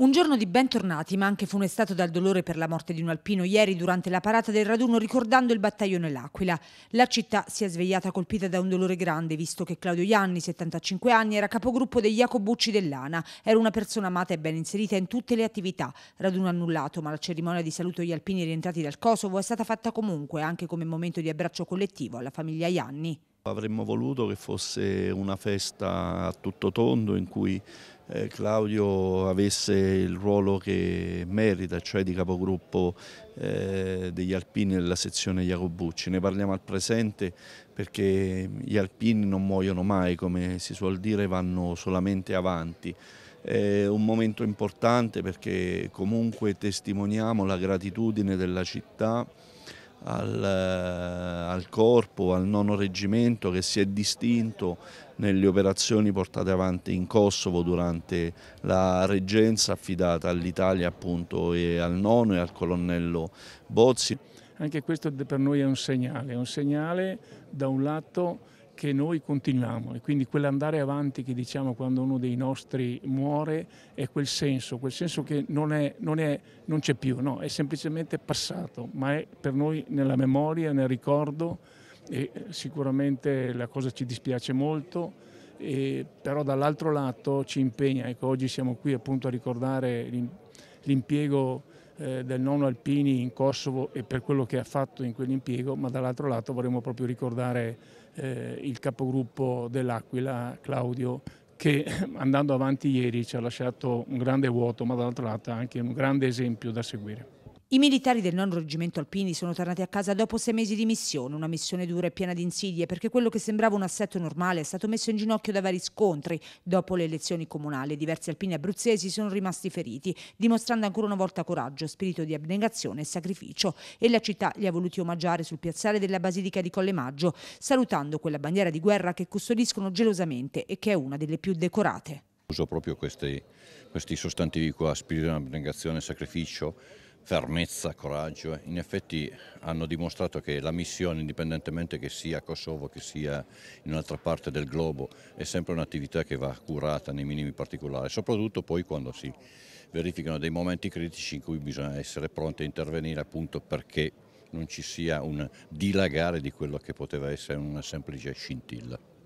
Un giorno di bentornati, ma anche funestato dal dolore per la morte di un alpino ieri durante la parata del raduno ricordando il battaglione L'Aquila. La città si è svegliata colpita da un dolore grande, visto che Claudio Ianni, 75 anni, era capogruppo degli Jacobucci dell'ANA. Era una persona amata e ben inserita in tutte le attività. Raduno annullato, ma la cerimonia di saluto agli alpini rientrati dal Kosovo è stata fatta comunque, anche come momento di abbraccio collettivo alla famiglia Ianni. Avremmo voluto che fosse una festa a tutto tondo in cui eh, Claudio avesse il ruolo che merita, cioè di capogruppo eh, degli alpini della sezione Jacobucci. Ne parliamo al presente perché gli alpini non muoiono mai, come si suol dire, vanno solamente avanti. È un momento importante perché comunque testimoniamo la gratitudine della città al, eh, al, corpo, al nono reggimento che si è distinto nelle operazioni portate avanti in Kosovo durante la reggenza affidata all'Italia appunto e al nono e al colonnello Bozzi. Anche questo per noi è un segnale, è un segnale da un lato che noi continuiamo e quindi quell'andare avanti che diciamo quando uno dei nostri muore è quel senso, quel senso che non, è, non, è, non c'è più, no, è semplicemente passato, ma è per noi nella memoria, nel ricordo e eh, sicuramente la cosa ci dispiace molto, e, però dall'altro lato ci impegna, ecco oggi siamo qui appunto a ricordare l'impiego eh, del nonno Alpini in Kosovo e per quello che ha fatto in quell'impiego, ma dall'altro lato vorremmo proprio ricordare eh, il capogruppo dell'Aquila, Claudio, che andando avanti ieri ci ha lasciato un grande vuoto, ma dall'altro lato anche un grande esempio da seguire. I militari del 9 Reggimento Alpini sono tornati a casa dopo sei mesi di missione, una missione dura e piena di insidie perché quello che sembrava un assetto normale è stato messo in ginocchio da vari scontri. Dopo le elezioni comunali diversi alpini abruzzesi sono rimasti feriti, dimostrando ancora una volta coraggio, spirito di abnegazione e sacrificio e la città li ha voluti omaggiare sul piazzale della Basilica di Colle Maggio, salutando quella bandiera di guerra che custodiscono gelosamente e che è una delle più decorate. Uso proprio questi, questi sostantivi qua, spirito di abnegazione e sacrificio fermezza, coraggio, in effetti hanno dimostrato che la missione, indipendentemente che sia a Kosovo, che sia in un'altra parte del globo, è sempre un'attività che va curata nei minimi particolari, soprattutto poi quando si verificano dei momenti critici in cui bisogna essere pronti a intervenire appunto perché non ci sia un dilagare di quello che poteva essere una semplice scintilla.